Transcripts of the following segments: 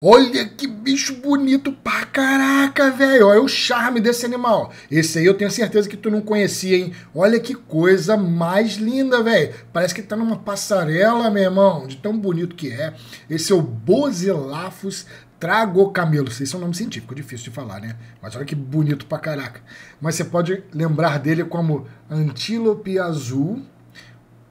Olha que bicho bonito pra caraca, velho. Olha o charme desse animal. Esse aí eu tenho certeza que tu não conhecia, hein? Olha que coisa mais linda, velho. Parece que tá numa passarela, meu irmão, de tão bonito que é. Esse é o Bozelaphus tragocamelo. Esse é um nome científico, difícil de falar, né? Mas olha que bonito pra caraca. Mas você pode lembrar dele como antílope azul,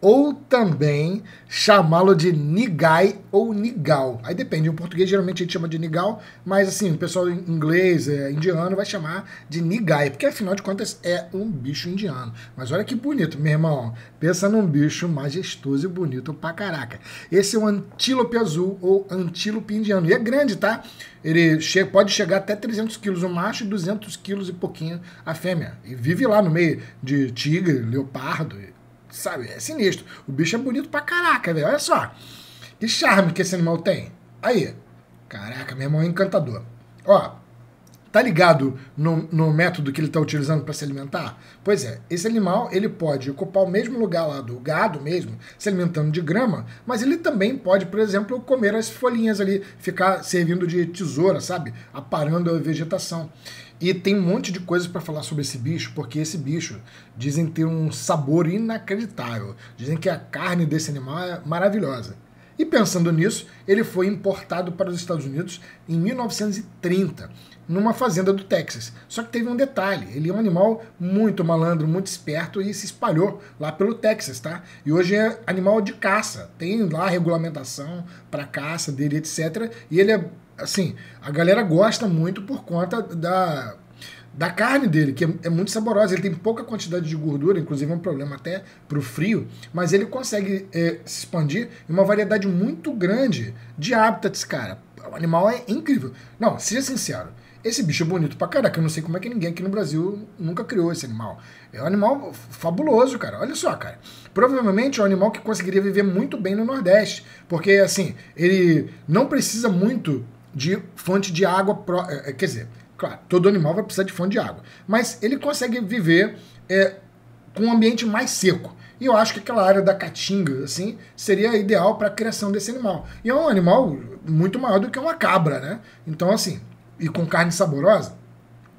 ou também chamá-lo de Nigai ou Nigal. Aí depende, o português geralmente a gente chama de Nigal, mas assim, o pessoal inglês, é, indiano, vai chamar de Nigai, porque afinal de contas é um bicho indiano. Mas olha que bonito, meu irmão. Pensa num bicho majestoso e bonito pra caraca. Esse é um antílope azul ou antílope indiano. E é grande, tá? Ele che pode chegar até 300 quilos o macho e 200 quilos e pouquinho a fêmea. E vive lá no meio de tigre, leopardo, sabe? É sinistro. O bicho é bonito pra caraca, velho. Olha só. Que charme que esse animal tem. Aí. Caraca, meu irmão é encantador. Ó, Tá ligado no, no método que ele está utilizando para se alimentar? Pois é, esse animal ele pode ocupar o mesmo lugar lá do gado mesmo, se alimentando de grama, mas ele também pode, por exemplo, comer as folhinhas ali, ficar servindo de tesoura, sabe? Aparando a vegetação. E tem um monte de coisas para falar sobre esse bicho, porque esse bicho dizem ter um sabor inacreditável. Dizem que a carne desse animal é maravilhosa. E pensando nisso, ele foi importado para os Estados Unidos em 1930, numa fazenda do Texas. Só que teve um detalhe: ele é um animal muito malandro, muito esperto e se espalhou lá pelo Texas, tá? E hoje é animal de caça, tem lá regulamentação para caça dele, etc. E ele é assim, a galera gosta muito por conta da da carne dele, que é, é muito saborosa. Ele tem pouca quantidade de gordura, inclusive é um problema até para o frio, mas ele consegue é, se expandir em uma variedade muito grande de hábitats, cara. O animal é incrível. Não, seja sincero. Esse bicho é bonito pra caraca. Eu não sei como é que ninguém aqui no Brasil nunca criou esse animal. É um animal fabuloso, cara. Olha só, cara. Provavelmente é um animal que conseguiria viver muito bem no Nordeste. Porque, assim, ele não precisa muito de fonte de água. Pro... É, é, quer dizer, Claro, todo animal vai precisar de fonte de água. Mas ele consegue viver é, com um ambiente mais seco. E eu acho que aquela área da caatinga, assim, seria ideal para a criação desse animal. E é um animal muito maior do que uma cabra, né? Então, assim, e com carne saborosa,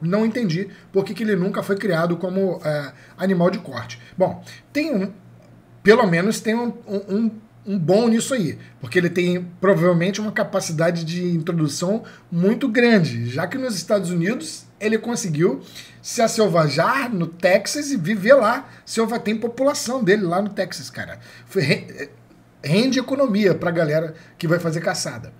não entendi por que, que ele nunca foi criado como é, animal de corte. Bom, tem um, pelo menos tem um, um, um um bom nisso aí, porque ele tem provavelmente uma capacidade de introdução muito grande, já que nos Estados Unidos ele conseguiu se selvajar no Texas e viver lá. Selva tem população dele lá no Texas, cara. Foi, eh, rende economia pra galera que vai fazer caçada.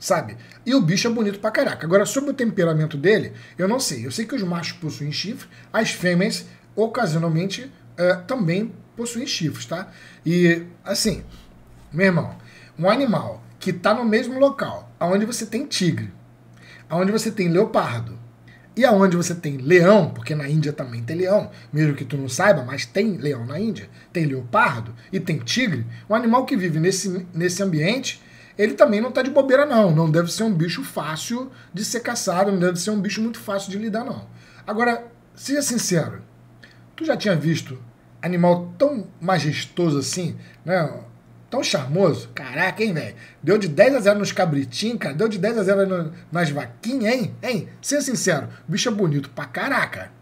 Sabe? E o bicho é bonito pra caraca. Agora, sobre o temperamento dele, eu não sei. Eu sei que os machos possuem chifre, as fêmeas, ocasionalmente, eh, também possuem chifres, tá? E, assim, meu irmão, um animal que está no mesmo local, aonde você tem tigre, aonde você tem leopardo e aonde você tem leão, porque na Índia também tem leão, mesmo que tu não saiba, mas tem leão na Índia, tem leopardo e tem tigre, um animal que vive nesse, nesse ambiente, ele também não está de bobeira não, não deve ser um bicho fácil de ser caçado, não deve ser um bicho muito fácil de lidar não. Agora, seja sincero, tu já tinha visto animal tão majestoso assim, né? tão charmoso. Caraca, hein, velho? Deu de 10 a 0 nos cabritinhos, cara. Deu de 10 a 0 no, nas vaquinhas, hein? Hein? Ser sincero, o bicho é bonito pra caraca.